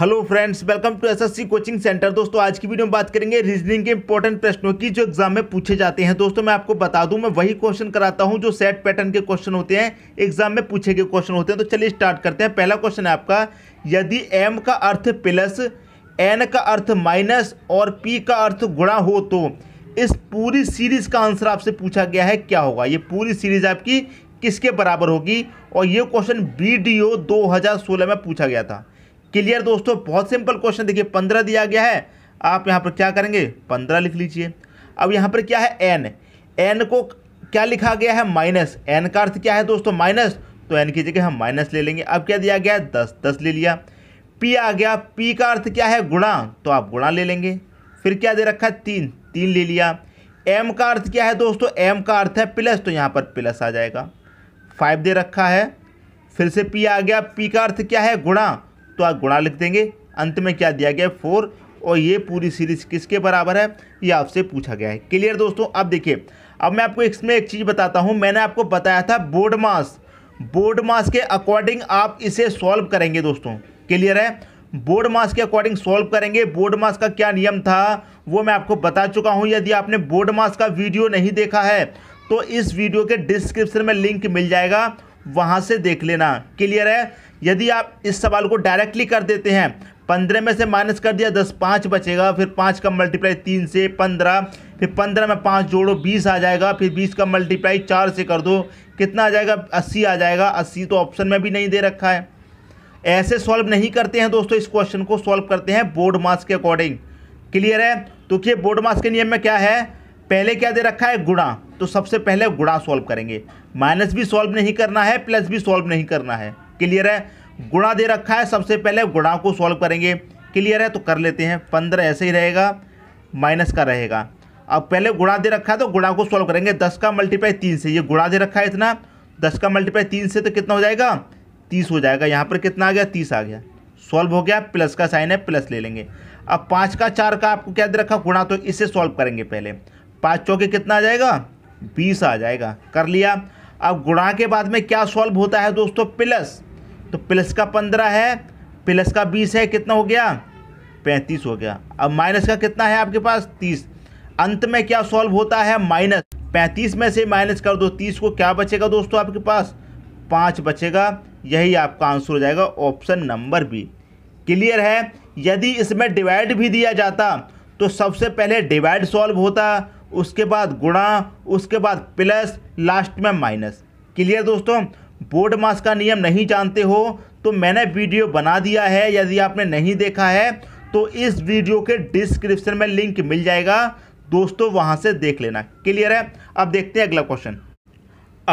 hello friends welcome to SSC coaching centre दोस्तों आज की वीडियो में बात करेंगे रीजनिंग के इंपॉर्टेंट प्रश्नों की जो एग्जाम में पूछे जाते हैं दोस्तों मैं आपको बता दूं मैं वही क्वेश्चन कराता हूं जो सेट पैटर्न के क्वेश्चन होते हैं एग्जाम में पूछे गए क्वेश्चन होते हैं तो चलिए स्टार्ट करते हैं पहला क्वेश्चन है आपका यदि एम का अर्थ प्लस एन का अर्थ माइनस और पी का अर्थ गुणा हो तो इस पूरी सीरीज का आंसर आपसे पूछा गया है क्या होगा ये पूरी सीरीज आपकी किसके बराबर होगी और ये क्वेश्चन बी डी ओ में पूछा गया था क्लियर दोस्तों बहुत सिंपल क्वेश्चन देखिए पंद्रह दिया गया है आप यहाँ पर क्या करेंगे पंद्रह लिख लीजिए अब यहाँ पर क्या है एन एन को क्या लिखा गया है माइनस एन का अर्थ क्या है दोस्तों माइनस तो एन की जगह हम माइनस ले लेंगे अब क्या दिया गया है दस दस ले लिया पी आ गया पी का अर्थ क्या है गुणा तो आप गुणा ले लेंगे फिर क्या दे रखा है तीन तीन ले लिया एम का अर्थ क्या है दोस्तों एम का अर्थ है प्लस तो यहाँ पर प्लस आ जाएगा फाइव दे रखा है फिर से पी आ गया पी का अर्थ क्या है गुणा तो आप गुणा लिख देंगे अंत में क्या दिया गया फोर और ये पूरी सीरीज किसके बराबर है ये आपसे पूछा गया है क्लियर दोस्तों अब देखिए अब मैं आपको इसमें एक चीज़ बताता हूँ मैंने आपको बताया था बोर्ड मास बोर्ड मास के अकॉर्डिंग आप इसे सॉल्व करेंगे दोस्तों क्लियर है बोर्ड मास के अकॉर्डिंग सॉल्व करेंगे बोर्ड मास का क्या नियम था वो मैं आपको बता चुका हूँ यदि आपने बोर्ड मास का वीडियो नहीं देखा है तो इस वीडियो के डिस्क्रिप्शन में लिंक मिल जाएगा वहाँ से देख लेना क्लियर है यदि आप इस सवाल को डायरेक्टली कर देते हैं पंद्रह में से माइनस कर दिया दस पाँच बचेगा फिर पाँच का मल्टीप्लाई तीन से पंद्रह फिर पंद्रह में पाँच जोड़ो बीस आ जाएगा फिर बीस का मल्टीप्लाई चार से कर दो कितना आ जाएगा अस्सी आ जाएगा अस्सी तो ऑप्शन में भी नहीं दे रखा है ऐसे सॉल्व नहीं करते हैं दोस्तों इस क्वेश्चन को सॉल्व करते हैं बोर्ड मास के अकॉर्डिंग क्लियर है तो कि बोर्ड मास के नियम में क्या है पहले क्या दे रखा है गुणा तो सबसे पहले गुणा सॉल्व करेंगे माइनस भी सॉल्व नहीं करना है प्लस भी सॉल्व नहीं करना है क्लियर है गुणा दे रखा है सबसे पहले गुणा को सॉल्व करेंगे क्लियर है तो कर लेते हैं पंद्रह ऐसे ही रहेगा माइनस का रहेगा अब पहले गुणा दे रखा है तो गुणा को सॉल्व करेंगे दस का मल्टीप्लाई तीन से ये गुणा दे रखा है इतना दस का मल्टीप्लाई तीन से तो कितना हो जाएगा तीस हो जाएगा यहाँ पर कितना आ गया तीस आ गया सॉल्व हो गया प्लस का साइन है प्लस ले लेंगे अब पाँच का चार का आपको क्या दे रखा गुणा तो इसे सॉल्व करेंगे पहले पाँच चौके कितना आ जाएगा बीस आ जाएगा कर लिया अब गुणा के बाद में क्या सॉल्व होता है दोस्तों प्लस तो प्लस का पंद्रह है प्लस का बीस है कितना हो गया पैंतीस हो गया अब माइनस का कितना है आपके पास तीस अंत में क्या सॉल्व होता है माइनस पैंतीस में से माइनस कर दो तीस को क्या बचेगा दोस्तों आपके पास पाँच बचेगा यही आपका आंसर हो जाएगा ऑप्शन नंबर बी क्लियर है यदि इसमें डिवाइड भी दिया जाता तो सबसे पहले डिवाइड सॉल्व होता उसके बाद गुणा उसके बाद प्लस लास्ट में माइनस क्लियर दोस्तों बोर्ड मास का नियम नहीं जानते हो तो मैंने वीडियो बना दिया है यदि आपने नहीं देखा है तो इस वीडियो के डिस्क्रिप्शन में लिंक मिल जाएगा दोस्तों वहां से देख लेना क्लियर है अब देखते हैं अगला क्वेश्चन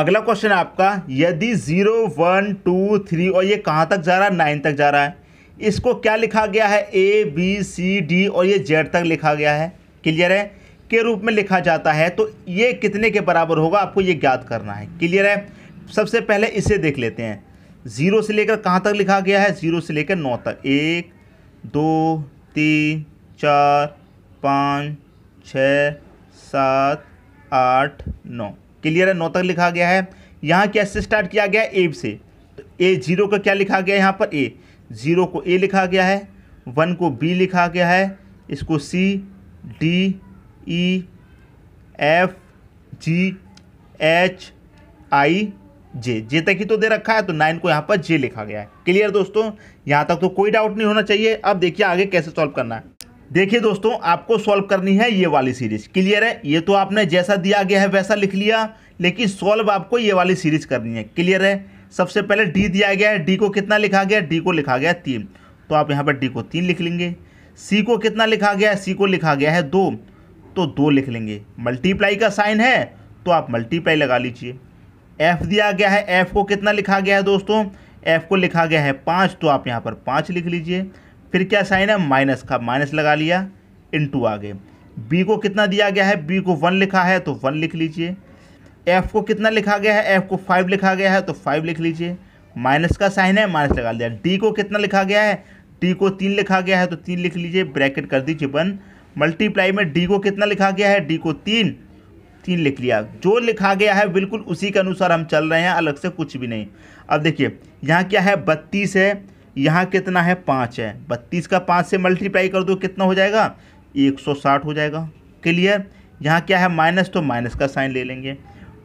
अगला क्वेश्चन आपका यदि ज़ीरो वन टू थ्री और ये कहाँ तक जा रहा है नाइन तक जा रहा है इसको क्या लिखा गया है ए बी सी डी और ये जेड तक लिखा गया है क्लियर है के रूप में लिखा जाता है तो ये कितने के बराबर होगा आपको ये ज्ञात करना है क्लियर है सबसे पहले इसे देख लेते हैं ज़ीरो से लेकर कहाँ तक लिखा गया है ज़ीरो से लेकर नौ तक एक दो तीन चार पाँच छ सात आठ नौ क्लियर है नौ तक लिखा गया है यहाँ क्या से स्टार्ट किया गया है ए से तो ए जीरो का क्या लिखा गया है यहाँ पर ए ज़ीरो को ए लिखा गया है वन को बी लिखा गया है इसको C D E F G H I J J तक ही तो दे रखा है तो नाइन को यहाँ पर जे लिखा गया है क्लियर दोस्तों यहाँ तक तो कोई डाउट नहीं होना चाहिए अब देखिए आगे कैसे सॉल्व करना है देखिए दोस्तों आपको सॉल्व करनी है ये वाली सीरीज क्लियर है ये तो आपने जैसा दिया गया है वैसा लिख लिया लेकिन सॉल्व आपको ये वाली सीरीज करनी है क्लियर है सबसे पहले डी दिया गया है डी को कितना लिखा गया डी को लिखा गया तीन तो आप यहाँ पर डी को तीन लिख लेंगे सी को कितना लिखा गया है सी को लिखा गया है दो तो दो लिख लेंगे मल्टीप्लाई का साइन है तो आप मल्टीप्लाई लगा लीजिए एफ दिया गया है एफ को कितना लिखा गया है दोस्तों एफ को लिखा गया है पाँच तो आप यहाँ पर पाँच लिख लीजिए फिर क्या साइन है माइनस का माइनस लगा लिया इन टू आगे बी को कितना दिया गया है बी को वन लिखा है तो वन लिख लीजिए एफ को कितना लिखा गया है एफ को फाइव लिखा गया है तो फाइव लिख लीजिए माइनस का साइन है माइनस लगा लिया डी को कितना लिखा गया है डी को तीन लिखा गया है तो तीन लिख लीजिए ब्रैकेट कर दीजिए बंद मल्टीप्लाई में डी को कितना लिखा गया है डी को तीन तीन लिख लिया जो लिखा गया है बिल्कुल उसी के अनुसार हम चल रहे हैं अलग से कुछ भी नहीं अब देखिए यहाँ क्या है बत्तीस है यहाँ कितना है पाँच है बत्तीस का पाँच से मल्टीप्लाई कर दो कितना हो जाएगा एक सौ साठ हो जाएगा क्लियर यहाँ क्या है माइनस तो माइनस का साइन ले लेंगे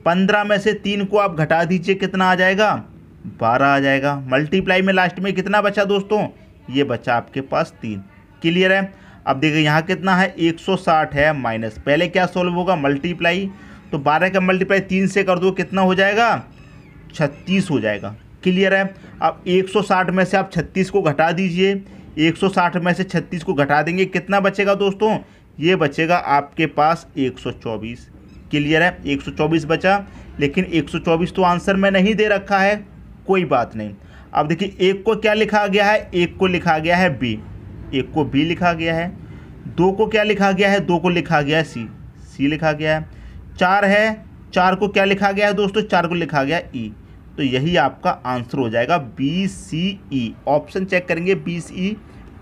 पंद्रह में से तीन को आप घटा दीजिए कितना आ जाएगा बारह आ जाएगा मल्टीप्लाई में लास्ट में कितना बचा दोस्तों ये बचा आपके पास तीन क्लियर है अब देखिए यहाँ कितना है 160 है माइनस पहले क्या सॉल्व होगा मल्टीप्लाई तो 12 का मल्टीप्लाई तीन से कर दो कितना हो जाएगा 36 हो जाएगा क्लियर है अब 160 में से आप 36 को घटा दीजिए 160 में से 36 को घटा देंगे कितना बचेगा दोस्तों ये बचेगा आपके पास 124 क्लियर है 124 बचा लेकिन 124 तो आंसर में नहीं दे रखा है कोई बात नहीं अब देखिए एक को क्या लिखा गया है एक को लिखा गया है बी एक को बी लिखा गया है दो को क्या लिखा गया है दो को लिखा गया है सी सी लिखा गया है चार है चार को क्या लिखा गया है दोस्तों चार को लिखा गया ई तो यही आपका आंसर हो जाएगा B C E option check करेंगे बी सी ई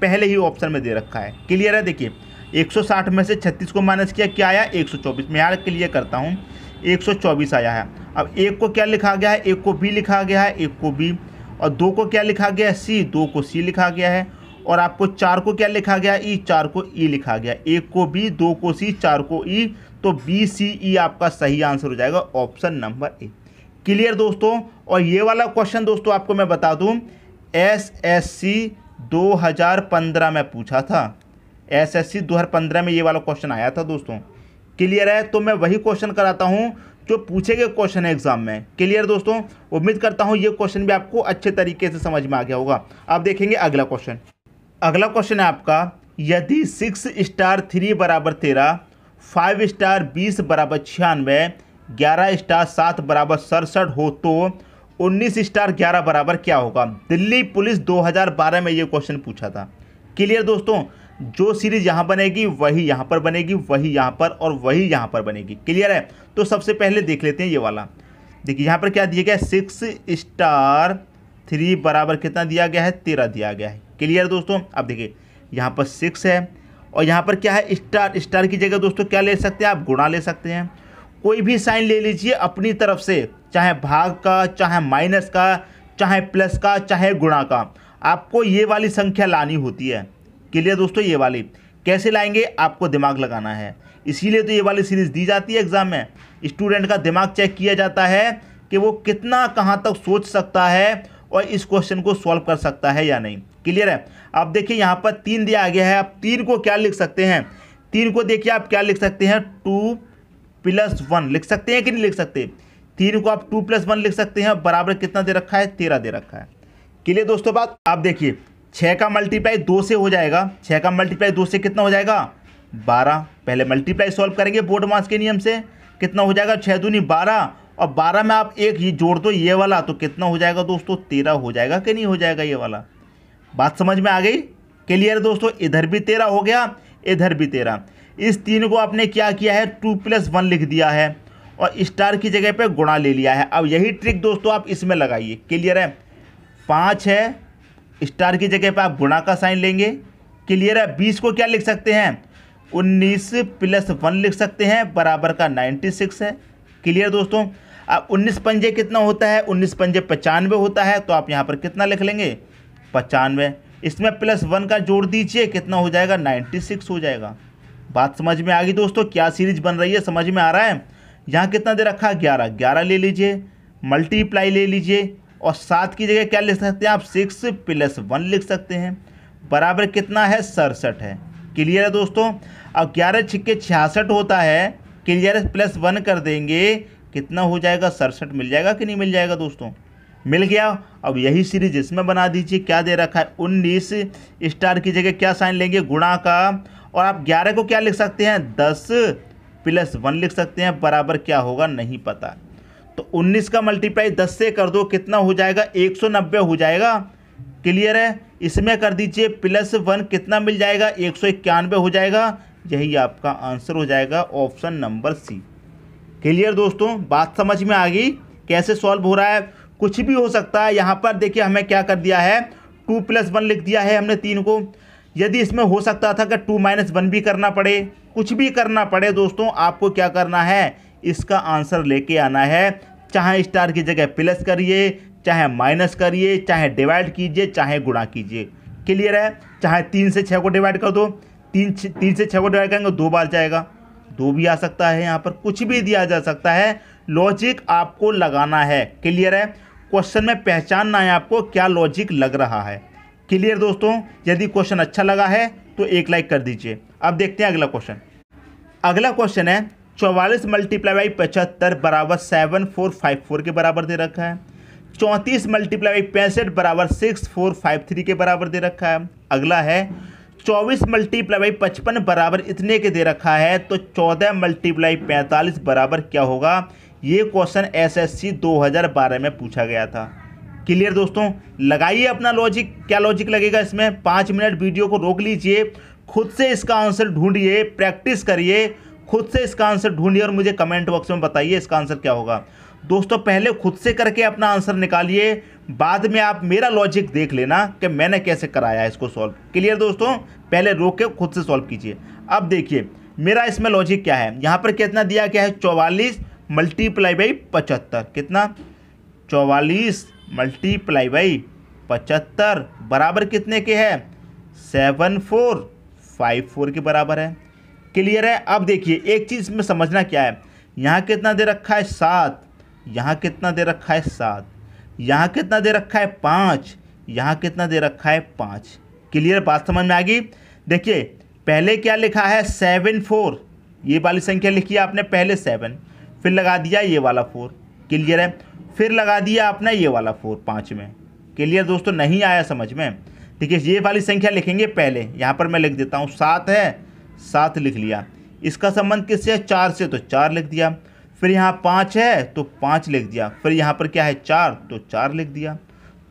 पहले ही ऑप्शन में दे रखा है क्लियर है देखिए 160 में से 36 को माइनस किया क्या आया 124 मैं यार क्लियर करता हूँ 124 आया है अब एक को क्या लिखा गया है एक को बी लिखा गया है एक को बी और दो को क्या लिखा गया है सी दो को सी लिखा गया है और आपको चार को क्या लिखा गया ई चार को ई लिखा गया एक को बी दो को सी चार को ई तो बी सी ई आपका सही आंसर हो जाएगा ऑप्शन नंबर ए क्लियर दोस्तों और ये वाला क्वेश्चन दोस्तों आपको मैं बता दूं एस एस सी पंद्रह में पूछा था एस एस सी पंद्रह में ये वाला क्वेश्चन आया था दोस्तों क्लियर है तो मैं वही क्वेश्चन कराता हूँ जो पूछे गए क्वेश्चन है एग्जाम में क्लियर दोस्तों उम्मीद करता हूँ ये क्वेश्चन भी आपको अच्छे तरीके से समझ में आ गया होगा अब देखेंगे अगला क्वेश्चन अगला क्वेश्चन है आपका यदि सिक्स स्टार थ्री बराबर तेरह फाइव स्टार बीस बराबर छियानवे ग्यारह स्टार सात बराबर सड़सठ हो तो उन्नीस स्टार ग्यारह बराबर क्या होगा दिल्ली पुलिस 2012 में ये क्वेश्चन पूछा था क्लियर दोस्तों जो सीरीज यहाँ बनेगी वही यहाँ पर बनेगी वही यहाँ पर और वही यहाँ पर बनेगी क्लियर है तो सबसे पहले देख लेते हैं ये वाला देखिए यहाँ पर क्या दिया गया सिक्स स्टार थ्री बराबर कितना दिया गया है तेरह दिया गया है क्लियर दोस्तों अब देखिए यहाँ पर सिक्स है और यहाँ पर क्या है स्टार स्टार की जगह दोस्तों क्या ले सकते हैं आप गुणा ले सकते हैं कोई भी साइन ले लीजिए अपनी तरफ से चाहे भाग का चाहे माइनस का चाहे प्लस का चाहे गुणा का आपको ये वाली संख्या लानी होती है क्लियर दोस्तों ये वाली कैसे लाएंगे आपको दिमाग लगाना है इसीलिए तो ये वाली सीरीज़ दी जाती है एग्ज़ाम में स्टूडेंट का दिमाग चेक किया जाता है कि वो कितना कहाँ तक सोच सकता है और इस क्वेश्चन को सॉल्व कर सकता है या नहीं क्लियर है अब देखिए यहाँ पर तीन दिया गया है आप तीन को क्या लिख सकते हैं तीन को देखिए आप क्या लिख सकते हैं टू प्लस वन लिख सकते हैं कि नहीं लिख सकते तीन को आप टू प्लस वन लिख सकते हैं बराबर कितना दे रखा है तेरह दे रखा है क्लियर दोस्तों बात आप देखिए छः का मल्टीप्लाई दो से हो जाएगा छः का मल्टीप्लाई दो से कितना हो जाएगा बारह पहले मल्टीप्लाई सॉल्व करेंगे बोर्ड मास के नियम से कितना हो जाएगा छः दूनी बारह और बारह में आप एक ही जोड़ दो ये वाला तो कितना हो जाएगा दोस्तों तेरह हो जाएगा कि नहीं हो जाएगा ये वाला बात समझ में आ गई क्लियर दोस्तों इधर भी तेरह हो गया इधर भी तेरह इस तीन को आपने क्या किया है टू प्लस वन लिख दिया है और स्टार की जगह पे गुणा ले लिया है अब यही ट्रिक दोस्तों आप इसमें लगाइए क्लियर है पाँच है स्टार की जगह पे आप गुणा का साइन लेंगे क्लियर है बीस को क्या लिख सकते हैं उन्नीस प्लस वन लिख सकते हैं बराबर का नाइन्टी सिक्स है क्लियर दोस्तों अब उन्नीस पंजे कितना होता है उन्नीस पंजे पचानवे होता है तो आप यहाँ पर कितना लिख लेंगे पचानवे इसमें प्लस वन का जोड़ दीजिए कितना हो जाएगा नाइन्टी सिक्स हो जाएगा बात समझ में आ गई दोस्तों क्या सीरीज बन रही है समझ में आ रहा है यहाँ कितना दे रखा है ग्यारह ग्यारह ले लीजिए मल्टीप्लाई ले लीजिए और सात की जगह क्या लिख सकते हैं आप सिक्स प्लस वन लिख सकते हैं बराबर कितना है सड़सठ है क्लियर है दोस्तों अब ग्यारह छिक्के छियासठ होता है क्लियर प्लस वन कर देंगे कितना हो जाएगा सड़सठ मिल जाएगा कि नहीं मिल जाएगा दोस्तों मिल गया अब यही सीरीज इसमें बना दीजिए क्या दे रखा है उन्नीस स्टार की जगह क्या साइन लेंगे गुणा का और आप ग्यारह को क्या लिख सकते हैं दस प्लस वन लिख सकते हैं बराबर क्या होगा नहीं पता तो उन्नीस का मल्टीप्लाई दस से कर दो कितना हो जाएगा एक सौ नब्बे हो जाएगा क्लियर है इसमें कर दीजिए प्लस वन कितना मिल जाएगा एक सौ इक्यानवे हो जाएगा यही आपका आंसर हो जाएगा ऑप्शन नंबर सी क्लियर दोस्तों बात समझ में आ गई कैसे सॉल्व हो रहा है कुछ भी हो सकता है यहाँ पर देखिए हमें क्या कर दिया है टू प्लस वन लिख दिया है हमने तीन को यदि इसमें हो सकता था कि टू माइनस वन भी करना पड़े कुछ भी करना पड़े दोस्तों आपको क्या करना है इसका आंसर लेके आना है चाहे स्टार की जगह प्लस करिए चाहे माइनस करिए चाहे डिवाइड कीजिए चाहे गुणा कीजिए क्लियर है चाहे तीन से छः को डिवाइड कर दो तीन तीन से छः को डिवाइड करेंगे दो बार जाएगा दो भी आ सकता है यहाँ पर कुछ भी दिया जा सकता है लॉजिक आपको लगाना है क्लियर है क्वेश्चन में पहचानना है आपको क्या लॉजिक लग रहा है क्लियर दोस्तों यदि क्वेश्चन अच्छा लगा है तो एक लाइक कर दीजिए अब देखते हैं अगला क्वेश्चन अगला क्वेश्चन है चौवालीस मल्टीप्लाई बाई पचहत्तर बराबर सेवन फोर फाइव फोर के बराबर दे रखा है चौंतीस मल्टीप्लाई बाई पैंसठ बराबर सिक्स फोर फाइव थ्री के बराबर दे रखा है अगला है चौबीस मल्टीप्लाई बाई पचपन बराबर इतने के दे रखा है तो चौदह मल्टीप्लाई पैंतालीस बराबर क्या होगा ये क्वेश्चन एसएससी 2012 में पूछा गया था क्लियर दोस्तों लगाइए अपना लॉजिक क्या लॉजिक लगेगा इसमें पाँच मिनट वीडियो को रोक लीजिए खुद से इसका आंसर ढूंढिए प्रैक्टिस करिए खुद से इसका आंसर ढूंढिए और मुझे कमेंट बॉक्स में बताइए इसका आंसर क्या होगा दोस्तों पहले खुद से करके अपना आंसर निकालिए बाद में आप मेरा लॉजिक देख लेना कि मैंने कैसे कराया इसको सॉल्व क्लियर दोस्तों पहले रोक के खुद से सॉल्व कीजिए अब देखिए मेरा इसमें लॉजिक क्या है यहाँ पर कितना दिया गया है चौवालीस मल्टीप्लाई बाई पचहत्तर कितना चौवालीस मल्टीप्लाई बाई पचहत्तर बराबर कितने के है सेवन फोर फाइव फोर के बराबर है क्लियर है अब देखिए एक चीज़ में समझना क्या है यहाँ कितना दे रखा है सात यहाँ कितना दे रखा है सात यहाँ कितना दे रखा है पाँच यहाँ कितना दे रखा है पाँच क्लियर बात समझ में आ गई देखिए पहले क्या लिखा है सेवन फोर ये वाली संख्या लिखी है आपने पहले सेवन फिर लगा दिया ये वाला फोर क्लियर है फिर लगा दिया आपने ये वाला फोर पाँच में क्लियर दोस्तों नहीं आया समझ में ठीक है ये वाली संख्या लिखेंगे पहले यहाँ पर मैं लिख देता हूँ सात है सात लिख लिया इसका संबंध किससे है चार से तो चार लिख दिया फिर यहाँ पाँच है तो पाँच लिख दिया फिर यहाँ पर क्या है चार तो चार लिख दिया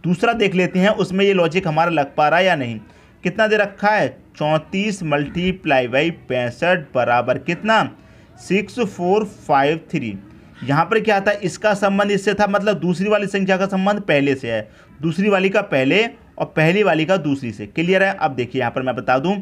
दूसरा देख लेते हैं उसमें ये लॉजिक हमारा लग पा रहा है या नहीं कितना दे रखा है चौंतीस मल्टीप्लाई बाई पैंसठ बराबर कितना सिक्स फोर फाइव थ्री यहाँ पर क्या था इसका संबंध इससे था मतलब दूसरी वाली संख्या का संबंध पहले से है दूसरी वाली का पहले और पहली वाली का दूसरी से क्लियर है अब देखिए यहाँ पर मैं बता दूँ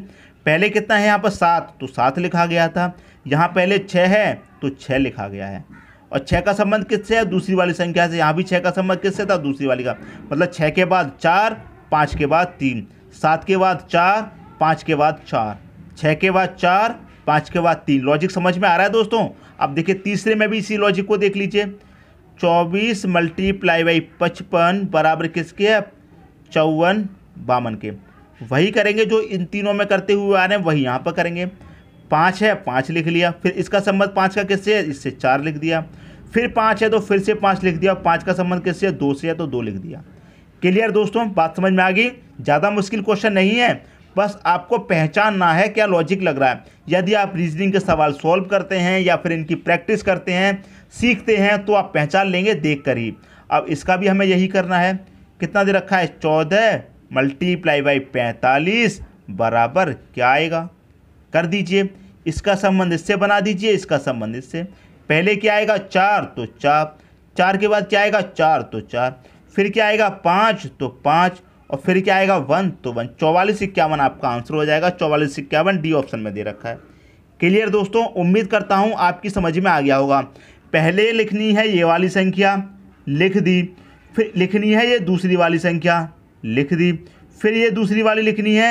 पहले कितना है यहाँ पर सात तो सात लिखा गया था यहाँ पहले छः है तो छः लिखा गया है और छः का संबंध किससे है दूसरी वाली संख्या से यहाँ भी छः का संबंध किससे था दूसरी वाली का मतलब छः के बाद चार पाँच के बाद तीन सात के बाद चार पाँच के बाद चार छः के बाद चार पाँच के बाद तीन लॉजिक समझ में आ रहा है दोस्तों अब देखिए तीसरे में भी इसी लॉजिक को देख लीजिए चौबीस मल्टीप्लाई बाई पचपन बराबर किसके है चौवन बावन के वही करेंगे जो इन तीनों में करते हुए आ रहे हैं वही यहाँ पर करेंगे पाँच है पाँच लिख लिया फिर इसका संबंध पाँच का किससे है इससे चार लिख दिया फिर पाँच है तो फिर से पाँच लिख दिया पाँच का संबंध किससे है दो से है तो दो लिख दिया क्लियर दोस्तों बात समझ में आ गई ज़्यादा मुश्किल क्वेश्चन नहीं है बस आपको पहचानना है क्या लॉजिक लग रहा है यदि आप रीजनिंग के सवाल सॉल्व करते हैं या फिर इनकी प्रैक्टिस करते हैं सीखते हैं तो आप पहचान लेंगे देख कर ही अब इसका भी हमें यही करना है कितना दे रखा है चौदह मल्टीप्लाई बाई पैंतालीस बराबर क्या आएगा कर दीजिए इसका संबंध इससे बना दीजिए इसका संबंध इससे पहले क्या आएगा चार तो चार चार के बाद क्या आएगा चार तो चार फिर क्या आएगा पाँच तो पाँच और फिर क्या आएगा वन तो वन चौवालीस इक्यावन आपका आंसर हो जाएगा चौवालीस इक्यावन डी ऑप्शन में दे रखा है क्लियर दोस्तों उम्मीद करता हूँ आपकी समझ में आ गया होगा पहले लिखनी है ये वाली संख्या लिख दी फिर लिखनी है ये दूसरी वाली संख्या लिख दी फिर ये दूसरी वाली लिखनी है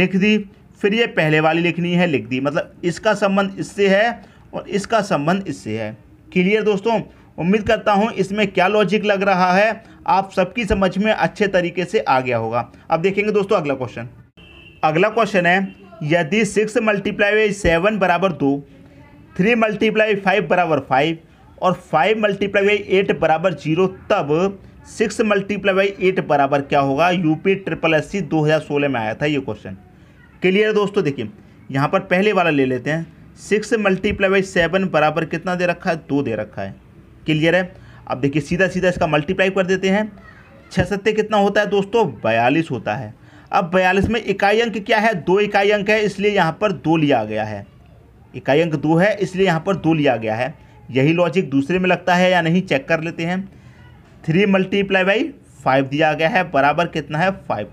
लिख दी फिर ये पहले वाली लिखनी है लिख दी मतलब इसका संबंध इससे है और इसका संबंध इससे है क्लियर दोस्तों उम्मीद करता हूँ इसमें क्या लॉजिक लग रहा है आप सबकी समझ में अच्छे तरीके से आ गया होगा अब देखेंगे दोस्तों अगला क्वेश्चन अगला क्वेश्चन है यदि सिक्स मल्टीप्लाई बाई सेवन बराबर दो थ्री मल्टीप्लाई फाइव बराबर फाइव और फाइव मल्टीप्लाई बाई एट बराबर जीरो तब सिक्स मल्टीप्लाई बाई एट बराबर क्या होगा यूपी ट्रिपल एस सी दो हज़ार सोलह में आया था ये क्वेश्चन क्लियर दोस्तों देखिए यहाँ पर पहले वाला ले लेते हैं सिक्स मल्टीप्लाई बाई सेवन बराबर कितना दे रखा है दो दे रखा है क्लियर है अब देखिए सीधा सीधा इसका मल्टीप्लाई कर देते हैं छः सत्ते कितना होता है दोस्तों बयालीस होता है अब बयालीस में इकाई अंक क्या है दो इकाई अंक है इसलिए यहाँ पर दो लिया गया है इकाई अंक दो है इसलिए यहाँ पर दो लिया गया है यही लॉजिक दूसरे में लगता है या नहीं चेक कर लेते हैं थ्री मल्टीप्लाई बाई फाइव दिया गया है बराबर कितना है फाइव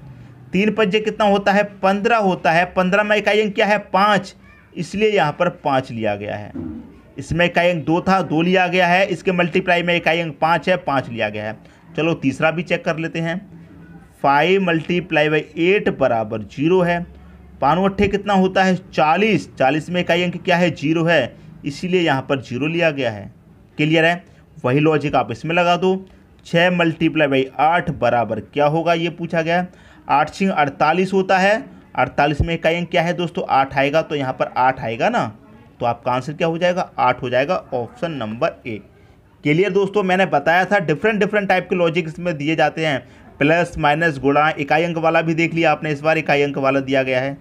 तीन पंजे कितना होता है पंद्रह होता है पंद्रह में इकाई अंक क्या है पाँच इसलिए यहाँ पर पाँच लिया गया है इसमें इकाई अंक दो था दो लिया गया है इसके मल्टीप्लाई में इकाई अंक पाँच है पाँच लिया गया है चलो तीसरा भी चेक कर लेते हैं फाइव मल्टीप्लाई बाई एट बराबर जीरो है पानवट्ठे कितना होता है चालीस चालीस में इकाई अंक क्या है जीरो है इसीलिए यहाँ पर जीरो लिया गया है क्लियर है वही लॉजिक आप इसमें लगा दो छः मल्टीप्लाई बाई आठ बराबर क्या होगा ये पूछा गया आठ सिंह अड़तालीस होता है अड़तालीस में इकाई अंक क्या है दोस्तों आठ आएगा तो यहाँ पर आठ आएगा ना तो आपका आंसर क्या हो जाएगा आठ हो जाएगा ऑप्शन नंबर ए क्लियर दोस्तों मैंने बताया था डिफरेंट डिफरेंट टाइप के लॉजिक इसमें दिए जाते हैं प्लस माइनस गुणा इकाई अंक वाला भी देख लिया आपने इस बार इकाई अंक वाला दिया गया है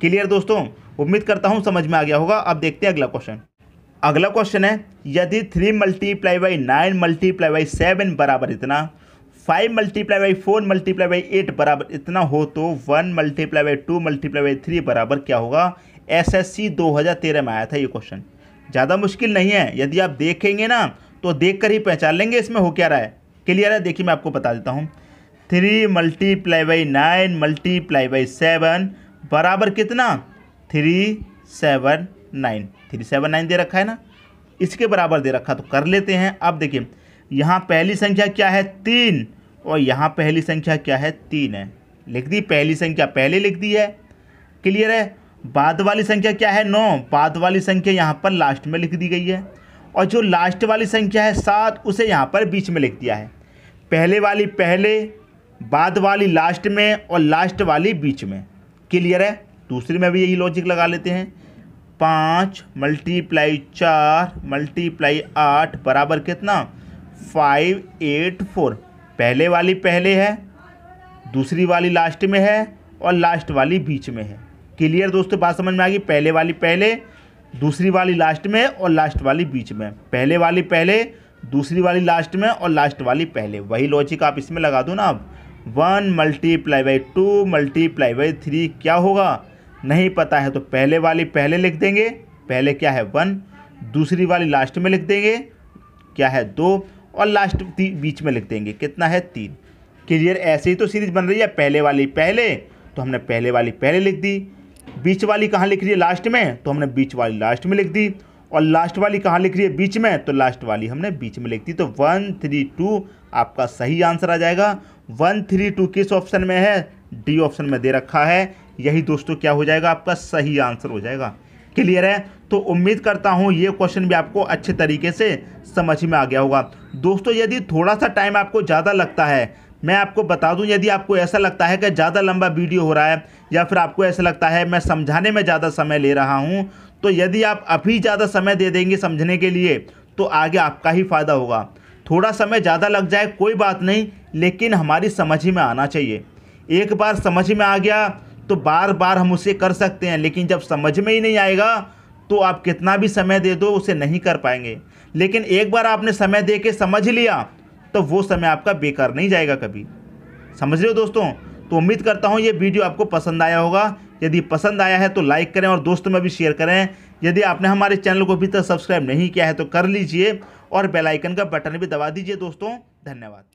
क्लियर दोस्तों उम्मीद करता हूँ समझ में आ गया होगा अब देखते हैं अगला क्वेश्चन अगला क्वेश्चन है यदि three multiply by nine multiply by seven बराबर इतना five multiply by four multiply by eight बराबर इतना हो तो one multiply by two multiply by three बराबर क्या होगा एसएससी 2013 में आया था ये क्वेश्चन ज़्यादा मुश्किल नहीं है यदि आप देखेंगे ना तो देख कर ही पहचान लेंगे इसमें हो क्या रहा है क्लियर है देखिए मैं आपको बता देता हूँ three multiply by nine multiply by seven बराबर कितना three seven nine three seven nine दे रखा है ना इसके बराबर दे रखा तो कर लेते हैं अब देखिए यहाँ पहली संख्या क्या है तीन और यहाँ पहली संख्या क्या है तीन है लिख दी पहली संख्या पहले लिख दी है क्लियर है बाद वाली संख्या क्या है नौ बाद वाली संख्या यहाँ पर लास्ट में लिख दी गई है और जो लास्ट वाली संख्या है सात उसे यहाँ पर बीच में लिख दिया है पहले वाली पहले बाद वाली लास्ट में और लास्ट वाली बीच में क्लियर है दूसरे में भी यही लॉजिक लगा लेते हैं पाँच मल्टीप्लाई चार मल्टीप्लाई आठ बराबर कितना फाइव एट फोर पहले वाली पहले है दूसरी वाली लास्ट में है और लास्ट वाली बीच में है क्लियर दोस्तों बात समझ में आ गई पहले वाली पहले दूसरी वाली लास्ट में और लास्ट वाली बीच में पहले वाली पहले दूसरी वाली लास्ट में और लास्ट वाली पहले वही लॉजिक आप इसमें लगा दो ना आप one multiply by two multiply by three क्या होगा नहीं पता है तो पहले वाली पहले लिख देंगे पहले क्या है वन दूसरी वाली लास्ट में लिख देंगे क्या है दो और लास्ट बीच में लिख देंगे कितना है तीन क्लियर ऐसे ही तो सीरीज बन रही है पहले वाली पहले तो हमने पहले वाली पहले लिख दी बीच वाली कहाँ लिख रही है लास्ट में तो हमने बीच वाली लास्ट में लिख दी और लास्ट वाली कहाँ लिख रही है बीच में तो लास्ट वाली हमने बीच में लिख दी तो वन थ्री टू आपका सही आंसर आ जाएगा वन थ्री टू किस ऑप्शन में है डी ऑप्शन में दे रखा है यही दोस्तों क्या हो जाएगा आपका सही आंसर हो जाएगा क्लियर है तो उम्मीद करता हूँ ये क्वेश्चन भी आपको अच्छे तरीके से समझ में आ गया होगा दोस्तों यदि थोड़ा सा टाइम आपको ज़्यादा लगता है मैं आपको बता दूं यदि आपको ऐसा लगता है कि ज़्यादा लंबा वीडियो हो रहा है या फिर आपको ऐसा लगता है मैं समझाने में ज़्यादा समय ले रहा हूँ तो यदि आप अभी ज़्यादा समय दे देंगे समझने के लिए तो आगे आपका ही फ़ायदा होगा थोड़ा समय ज़्यादा लग जाए कोई बात नहीं लेकिन हमारी समझ में आना चाहिए एक बार समझ में आ गया तो बार बार हम उसे कर सकते हैं लेकिन जब समझ में ही नहीं आएगा तो आप कितना भी समय दे दो उसे नहीं कर पाएंगे लेकिन एक बार आपने समय दे के समझ लिया तो वो समय आपका बेकार नहीं जाएगा कभी समझ रहे हो दोस्तों तो उम्मीद करता हूँ ये वीडियो आपको पसंद आया होगा यदि पसंद आया है तो लाइक करें और दोस्तों में भी शेयर करें यदि आपने हमारे चैनल को अभी तक सब्सक्राइब नहीं किया है तो कर लीजिए और बेलाइकन का बटन भी दबा दीजिए दोस्तों धन्यवाद